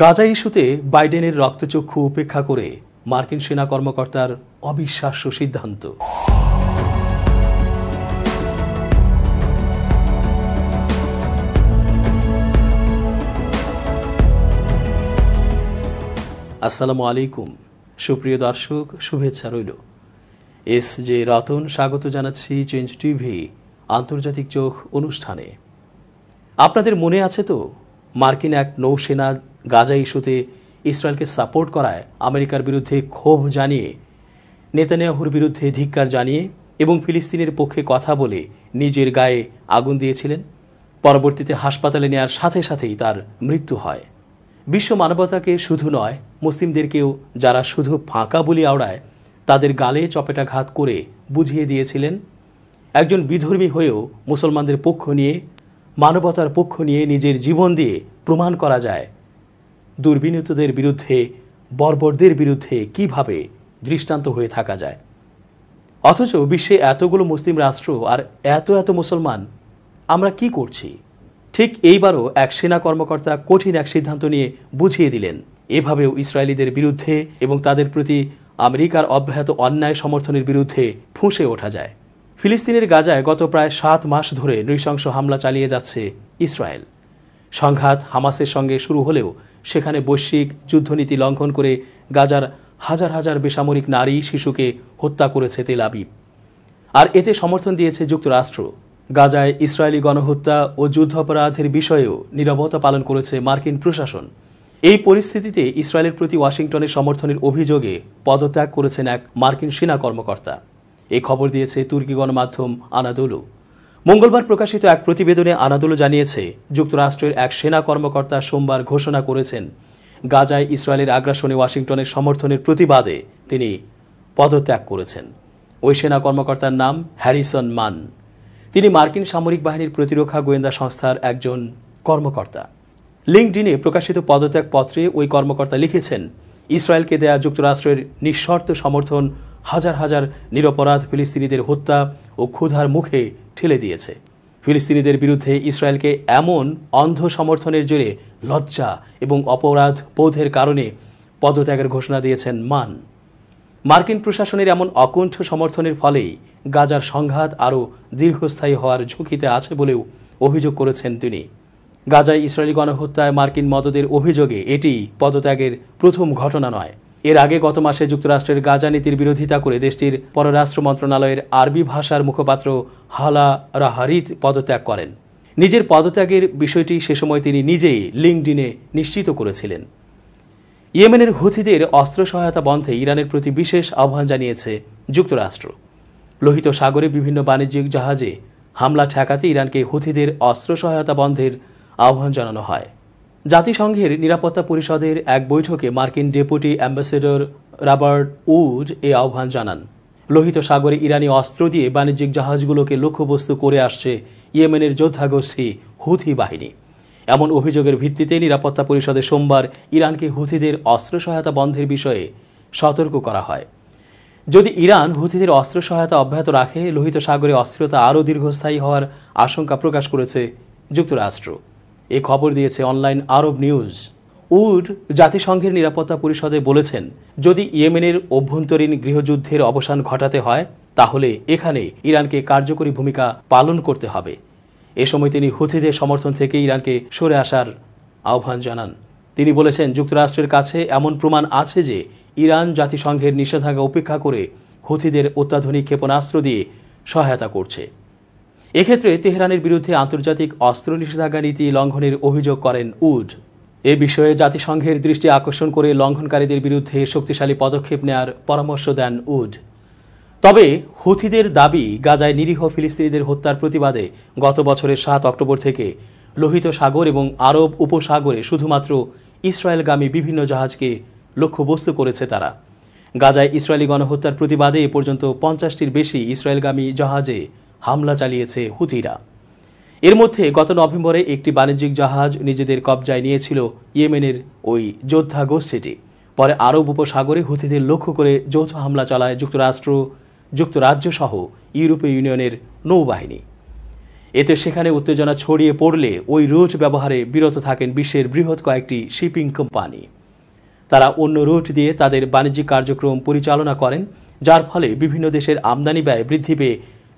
গাজা ইস্যুতে বাইডেনের রক্তচক্ষু উপেক্ষা করে মার্কিন সেনা কর্মকর্তার অবিশ্বাস্য সিদ্ধান্ত আসসালামু আলাইকুম সুপ্রিয় দর্শক শুভেচ্ছা রইল এস জে রতন স্বাগত জানাচ্ছি চেঞ্জ টিভি আন্তর্জাতিক চোখ অনুষ্ঠানে আপনাদের মনে আছে তো মার্কিন এক নৌসেনা গাজা ইস্যুতে ইসরায়েলকে সাপোর্ট করায় আমেরিকার বিরুদ্ধে ক্ষোভ জানিয়ে নেতানিয়াহুর বিরুদ্ধে ধিক্কার জানিয়ে এবং ফিলিস্তিনের পক্ষে কথা বলে নিজের গায়ে আগুন দিয়েছিলেন পরবর্তীতে হাসপাতালে নেয়ার সাথে সাথেই তার মৃত্যু হয় বিশ্ব মানবতাকে শুধু নয় মুসলিমদেরকেও যারা শুধু ফাঁকা বলি আওড়ায় তাদের গালে চপেটাঘাত করে বুঝিয়ে দিয়েছিলেন একজন বিধর্মী হয়েও মুসলমানদের পক্ষ নিয়ে মানবতার পক্ষ নিয়ে নিজের জীবন দিয়ে প্রমাণ করা যায় দুর্বিনীতদের বিরুদ্ধে বর্বরদের বিরুদ্ধে কিভাবে দৃষ্টান্ত হয়ে থাকা যায় অথচ বিশ্বে এতগুলো মুসলিম রাষ্ট্র আর এত এত মুসলমান আমরা কি করছি ঠিক এইবারও এক সেনা কর্মকর্তা কঠিন এক সিদ্ধান্ত নিয়ে বুঝিয়ে দিলেন এভাবেও ইসরায়েলিদের বিরুদ্ধে এবং তাদের প্রতি আমেরিকার অব্যাহত অন্যায় সমর্থনের বিরুদ্ধে ফুঁসে ওঠা যায় ফিলিস্তিনের গাজায় গত প্রায় সাত মাস ধরে নৃশংস হামলা চালিয়ে যাচ্ছে ইসরায়েল সংঘাত হামাসের সঙ্গে শুরু হলেও সেখানে বৈশ্বিক যুদ্ধনীতি লঙ্ঘন করে গাজার হাজার হাজার বেসামরিক নারী শিশুকে হত্যা করেছে তেল আবিব আর এতে সমর্থন দিয়েছে যুক্তরাষ্ট্র গাজায় ইসরায়েলি গণহত্যা ও যুদ্ধাপরাধের বিষয়েও নিরবতা পালন করেছে মার্কিন প্রশাসন এই পরিস্থিতিতে ইসরায়েলের প্রতি ওয়াশিংটনের সমর্থনের অভিযোগে পদত্যাগ করেছেন এক মার্কিন সেনা কর্মকর্তা এই খবর দিয়েছে তুর্কি গণমাধ্যম আনাদোলু মঙ্গলবার প্রকাশিত এক প্রতিবেদনে আনাদুলো জানিয়েছে যুক্তরাষ্ট্রের এক সেনা কর্মকর্তা সোমবার ঘোষণা করেছেন গাজায় ইসরায়েলের আগ্রাসনে ওয়াশিংটনের সমর্থনের প্রতিবাদে তিনি পদত্যাগ করেছেন ওই সেনা কর্মকর্তার নাম হ্যারিসন মান তিনি মার্কিন সামরিক বাহিনীর প্রতিরক্ষা গোয়েন্দা সংস্থার একজন কর্মকর্তা লিঙ্কডিনে প্রকাশিত পদত্যাগ পত্রে ওই কর্মকর্তা লিখেছেন ইসরায়েলকে দেয়া যুক্তরাষ্ট্রের নিঃশর্ত সমর্থন হাজার হাজার নিরপরাধ ফিলিস্তিনিদের হত্যা ও ক্ষুধার মুখে ঠেলে দিয়েছে ফিলিস্তিনিদের বিরুদ্ধে ইসরায়েলকে এমন অন্ধ সমর্থনের জোরে লজ্জা এবং অপরাধ বোধের কারণে পদত্যাগের ঘোষণা দিয়েছেন মান মার্কিন প্রশাসনের এমন অকুণ্ঠ সমর্থনের ফলেই গাজার সংঘাত আরও দীর্ঘস্থায়ী হওয়ার ঝুঁকিতে আছে বলেও অভিযোগ করেছেন তিনি গাজায় ইসরায়েলি গণহত্যায় মার্কিন মদদের অভিযোগে এটি পদত্যাগের প্রথম ঘটনা নয় এর আগে গত মাসে যুক্তরাষ্ট্রের গাজা নীতির বিরোধিতা করে দেশটির পররাষ্ট্র মন্ত্রণালয়ের আরবি ভাষার মুখপাত্র হালা রাহারিদ পদত্যাগ করেন নিজের পদত্যাগের বিষয়টি সে সময় তিনি নিজেই লিঙ্কডিনে নিশ্চিত করেছিলেন ইয়েমেনের হুথিদের অস্ত্র সহায়তা বন্ধে ইরানের প্রতি বিশেষ আহ্বান জানিয়েছে যুক্তরাষ্ট্র লোহিত সাগরে বিভিন্ন বাণিজ্যিক জাহাজে হামলা ঠেকাতে ইরানকে হুথিদের অস্ত্র সহায়তা বন্ধের আহ্বান জানানো হয় জাতিসংঘের নিরাপত্তা পরিষদের এক বৈঠকে মার্কিন ডেপুটি অ্যাম্বাসেডর রাবার্ট উড এ আহ্বান জানান লোহিত সাগরে ইরানি অস্ত্র দিয়ে বাণিজ্যিক জাহাজগুলোকে লক্ষ্যবস্তু করে আসছে ইয়েমেনের যোদ্ধাগোষ্ঠী হুথি বাহিনী এমন অভিযোগের ভিত্তিতে নিরাপত্তা পরিষদে সোমবার ইরানকে হুথিদের অস্ত্র সহায়তা বন্ধের বিষয়ে সতর্ক করা হয় যদি ইরান হুথিদের অস্ত্র সহায়তা অব্যাহত রাখে লোহিত সাগরে অস্থিরতা আরও দীর্ঘস্থায়ী হওয়ার আশঙ্কা প্রকাশ করেছে যুক্তরাষ্ট্র এ খবর দিয়েছে অনলাইন আরব নিউজ উড জাতিসংঘের নিরাপত্তা পরিষদে বলেছেন যদি ইয়েমেনের অভ্যন্তরীণ গৃহযুদ্ধের অবসান ঘটাতে হয় তাহলে এখানে ইরানকে কার্যকরী ভূমিকা পালন করতে হবে এ সময় তিনি হুথিদের সমর্থন থেকে ইরানকে সরে আসার আহ্বান জানান তিনি বলেছেন যুক্তরাষ্ট্রের কাছে এমন প্রমাণ আছে যে ইরান জাতিসংঘের নিষেধাজ্ঞা উপেক্ষা করে হুথিদের অত্যাধুনিক ক্ষেপণাস্ত্র দিয়ে সহায়তা করছে এক্ষেত্রে তেহরানের বিরুদ্ধে আন্তর্জাতিক অস্ত্র নিষেধাজ্ঞা নীতি লঙ্ঘনের অভিযোগ করেন উড এ বিষয়ে জাতিসংঘের দৃষ্টি আকর্ষণ করে লঙ্ঘনকারীদের বিরুদ্ধে শক্তিশালী পদক্ষেপ নেয়ার পরামর্শ দেন উড তবে হুথিদের দাবি গাজায় নিরীহ ফিলিস্তিনিদের হত্যার প্রতিবাদে গত বছরের সাত অক্টোবর থেকে লোহিত সাগর এবং আরব উপসাগরে শুধুমাত্র ইসরায়েলগামী বিভিন্ন জাহাজকে লক্ষ্যবস্তু করেছে তারা গাজায় ইসরায়েলি গণহত্যার প্রতিবাদে এ পর্যন্ত পঞ্চাশটির বেশি ইসরায়েলগামী জাহাজে হামলা চালিয়েছে হুতিরা এর মধ্যে গত নভেম্বরে একটি বাণিজ্যিক জাহাজ নিজেদের কবজায় নিয়েছিল ইয়েমেনের ওই যোদ্ধা গোষ্ঠীটি পরে আরব উপসাগরে হুথিদের লক্ষ্য করে যৌথ হামলা চালায় যুক্তরাষ্ট্র যুক্তরাজ্য সহ ইউরোপীয় ইউনিয়নের নৌবাহিনী এতে সেখানে উত্তেজনা ছড়িয়ে পড়লে ওই রুট ব্যবহারে বিরত থাকেন বিশ্বের বৃহৎ কয়েকটি শিপিং কোম্পানি তারা অন্য রুট দিয়ে তাদের বাণিজ্যিক কার্যক্রম পরিচালনা করেন যার ফলে বিভিন্ন দেশের আমদানি ব্যয় বৃদ্ধি পেয়ে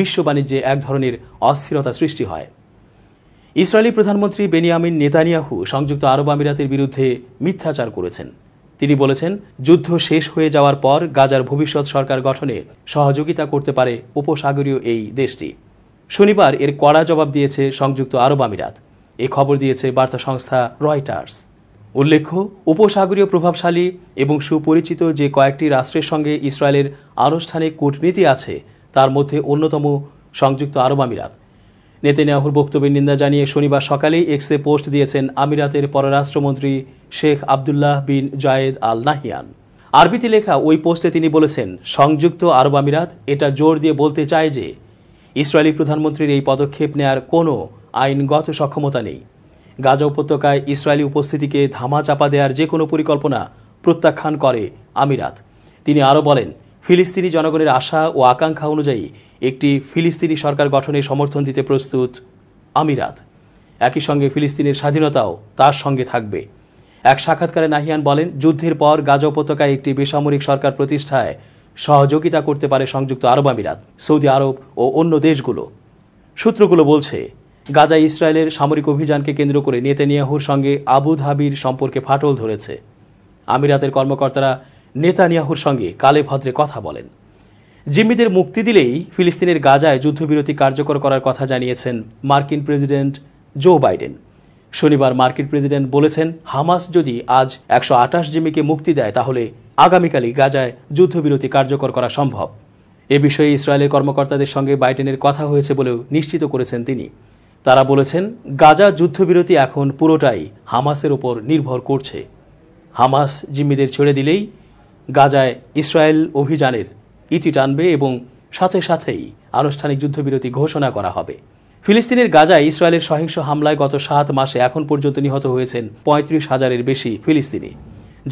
বিশ্ব বাণিজ্যে এক ধরনের অস্থিরতা সৃষ্টি হয় ইসরায়েলি প্রধানমন্ত্রী বেনিয়ামিন নেতানিয়াহু সংযুক্ত আরব আমিরাতের বিরুদ্ধে মিথ্যাচার করেছেন তিনি বলেছেন যুদ্ধ শেষ হয়ে যাওয়ার পর গাজার ভবিষ্যৎ সরকার গঠনে সহযোগিতা করতে পারে উপসাগরীয় এই দেশটি শনিবার এর কড়া জবাব দিয়েছে সংযুক্ত আরব আমিরাত এ খবর দিয়েছে বার্তা সংস্থা রয়টার্স উল্লেখ্য উপসাগরীয় প্রভাবশালী এবং সুপরিচিত যে কয়েকটি রাষ্ট্রের সঙ্গে ইসরায়েলের আনুষ্ঠানিক কূটনীতি আছে তার মধ্যে অন্যতম সংযুক্ত আরব আমিরাত নেতেনিয়াহুর বক্তব্যের নিন্দা জানিয়ে শনিবার সকালেই এক্সে পোস্ট দিয়েছেন আমিরাতের পররাষ্ট্রমন্ত্রী শেখ আবদুল্লাহ বিন জায়েদ আল নাহিয়ান আরবিতে লেখা ওই পোস্টে তিনি বলেছেন সংযুক্ত আরব আমিরাত এটা জোর দিয়ে বলতে চায় যে ইসরায়েলি প্রধানমন্ত্রীর এই পদক্ষেপ নেয়ার কোনো আইনগত সক্ষমতা নেই গাজা উপত্যকায় ইসরায়েলি উপস্থিতিকে ধামা চাপা দেওয়ার যে কোনো পরিকল্পনা প্রত্যাখ্যান করে আমিরাত তিনি আরও বলেন ফিলিস্তিনি জনগণের আশা ও আকাঙ্ক্ষা অনুযায়ী একটি ফিলিস্তিনি সরকার গঠনে সমর্থন দিতে প্রস্তুত আমিরাত একই সঙ্গে ফিলিস্তিনের স্বাধীনতাও তার সঙ্গে থাকবে এক সাক্ষাৎকারে নাহিয়ান বলেন যুদ্ধের পর গাজা উপত্যকায় একটি বেসামরিক সরকার প্রতিষ্ঠায় সহযোগিতা করতে পারে সংযুক্ত আরব আমিরাত সৌদি আরব ও অন্য দেশগুলো সূত্রগুলো বলছে গাজা ইসরায়েলের সামরিক অভিযানকে কেন্দ্র করে নেতানিয়াহুর সঙ্গে আবুধাবির সম্পর্কে ফাটল ধরেছে আমিরাতের কর্মকর্তারা নেতানিয়াহুর সঙ্গে কালে ভদ্রে কথা বলেন জিম্মিদের মুক্তি দিলেই ফিলিস্তিনের গাজায় যুদ্ধবিরতি কার্যকর করার কথা জানিয়েছেন মার্কিন প্রেসিডেন্ট জো বাইডেন শনিবার মার্কিন প্রেসিডেন্ট বলেছেন হামাস যদি আজ একশো আটাশ জিমিকে মুক্তি দেয় তাহলে আগামীকালই গাজায় যুদ্ধবিরতি কার্যকর করা সম্ভব এ বিষয়ে ইসরায়েলের কর্মকর্তাদের সঙ্গে বাইডেনের কথা হয়েছে বলেও নিশ্চিত করেছেন তিনি তারা বলেছেন গাজা যুদ্ধবিরতি এখন পুরোটাই হামাসের ওপর নির্ভর করছে হামাস জিম্মিদের ছেড়ে দিলেই গাজায় ইসরায়েল অভিযানের ইতি টানবে এবং সাথে সাথেই আনুষ্ঠানিক যুদ্ধবিরতি ঘোষণা করা হবে ফিলিস্তিনের গাজায় ইসরায়েলের সহিংস হামলায় গত সাত মাসে এখন পর্যন্ত নিহত হয়েছেন পঁয়ত্রিশ হাজারের বেশি ফিলিস্তিনি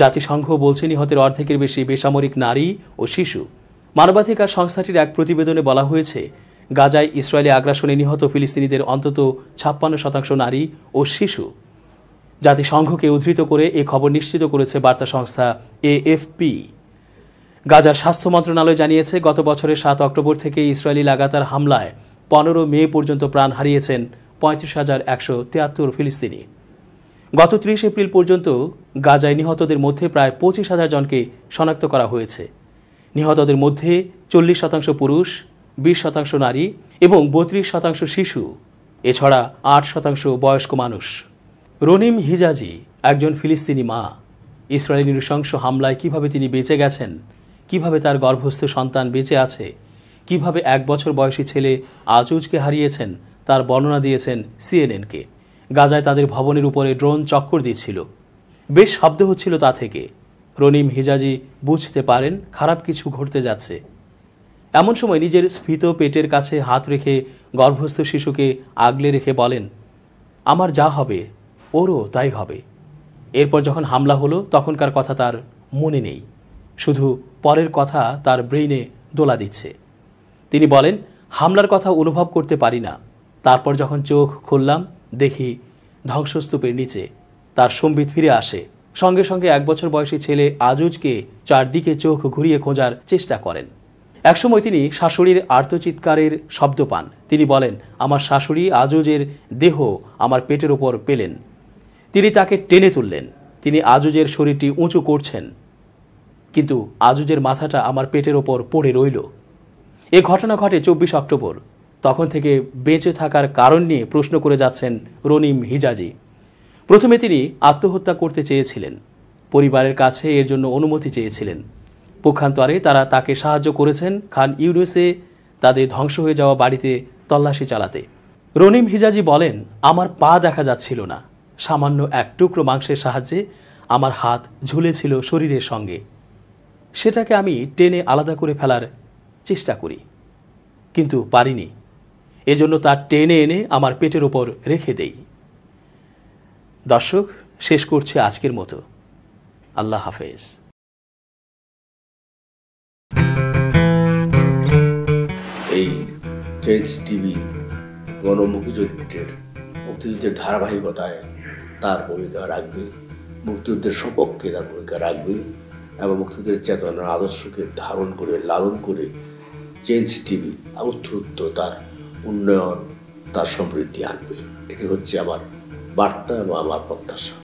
জাতিসংঘ বলছে নিহতের অর্ধেকের বেশি বেসামরিক নারী ও শিশু মানবাধিকার সংস্থাটির এক প্রতিবেদনে বলা হয়েছে গাজায় ইসরায়েলি আগ্রাসনে নিহত ফিলিস্তিনিদের অন্তত ছাপ্পান্ন শতাংশ নারী ও শিশু জাতিসংঘকে উদ্ধৃত করে এ খবর নিশ্চিত করেছে বার্তা সংস্থা এএফপি গাজার স্বাস্থ্য মন্ত্রণালয় জানিয়েছে গত বছরের সাত অক্টোবর থেকে ইসরায়েলি লাগাতার হামলায় পনেরো মে পর্যন্ত প্রাণ হারিয়েছেন পঁয়ত্রিশ হাজার একশো তিয়াত্তর ফিলিস্তিনি গত ত্রিশ এপ্রিল পর্যন্ত গাজায় নিহতদের মধ্যে প্রায় পঁচিশ হাজার জনকে শনাক্ত করা হয়েছে নিহতদের মধ্যে চল্লিশ শতাংশ পুরুষ বিশ শতাংশ নারী এবং বত্রিশ শতাংশ শিশু এছাড়া আট শতাংশ বয়স্ক মানুষ রনিম হিজাজি একজন ফিলিস্তিনি মা ইসরায়েলি নৃশংস হামলায় কিভাবে তিনি বেঁচে গেছেন কিভাবে তার গর্ভস্থ সন্তান বেঁচে আছে কিভাবে এক বছর বয়সী ছেলে আজুজকে হারিয়েছেন তার বর্ণনা দিয়েছেন সিএনএনকে গাজায় তাদের ভবনের উপরে ড্রোন চক্কর দিচ্ছিল বেশ শব্দ হচ্ছিল তা থেকে রনিম হিজাজি বুঝতে পারেন খারাপ কিছু ঘটতে যাচ্ছে এমন সময় নিজের স্ফীত পেটের কাছে হাত রেখে গর্ভস্থ শিশুকে আগলে রেখে বলেন আমার যা হবে ওরও তাই হবে এরপর যখন হামলা হলো তখনকার কথা তার মনে নেই শুধু পরের কথা তার ব্রেইনে দোলা দিচ্ছে তিনি বলেন হামলার কথা অনুভব করতে পারি না তারপর যখন চোখ খুললাম দেখি ধ্বংসস্তূপের নিচে তার সম্বিত ফিরে আসে সঙ্গে সঙ্গে এক বছর বয়সী ছেলে আজুজকে চারদিকে চোখ ঘুরিয়ে খোঁজার চেষ্টা করেন একসময় তিনি শাশুড়ির আর্তচিৎকারের শব্দ পান তিনি বলেন আমার শাশুড়ি আজুজের দেহ আমার পেটের ওপর পেলেন তিনি তাকে টেনে তুললেন তিনি আজুজের শরীরটি উঁচু করছেন কিন্তু আজুজের মাথাটা আমার পেটের ওপর পড়ে রইল এ ঘটনা ঘটে চব্বিশ অক্টোবর তখন থেকে বেঁচে থাকার কারণ নিয়ে প্রশ্ন করে যাচ্ছেন রনিম হিজাজি প্রথমে তিনি আত্মহত্যা করতে চেয়েছিলেন পরিবারের কাছে এর জন্য অনুমতি চেয়েছিলেন পক্ষান্তরে তারা তাকে সাহায্য করেছেন খান ইউনুসে তাদের ধ্বংস হয়ে যাওয়া বাড়িতে তল্লাশি চালাতে রনিম হিজাজি বলেন আমার পা দেখা যাচ্ছিল না সামান্য এক টুকরো মাংসের সাহায্যে আমার হাত ঝুলেছিল শরীরের সঙ্গে সেটাকে আমি টেনে আলাদা করে ফেলার চেষ্টা করি কিন্তু পারিনি এজন্য তা টেনে এনে আমার পেটের ওপর রেখে দেই দর্শক শেষ করছে আজকের মতো আল্লাহ হাফেজ এই টিভি গণমুখী যদি মুক্তিযুদ্ধের ধারাবাহিকতায় তার ভূমিকা রাখবে মুক্তিযুদ্ধের সপক্ষে তার ভূমিকা রাখবে এবং মুক্তিযুদ্ধের চেতনার আদর্শকে ধারণ করে লালন করে চেঞ্জ টিভি উত্তরোত্ত তার উন্নয়ন তার সমৃদ্ধি আনবে এটি হচ্ছে আমার বার্তা এবং আমার প্রত্যাশা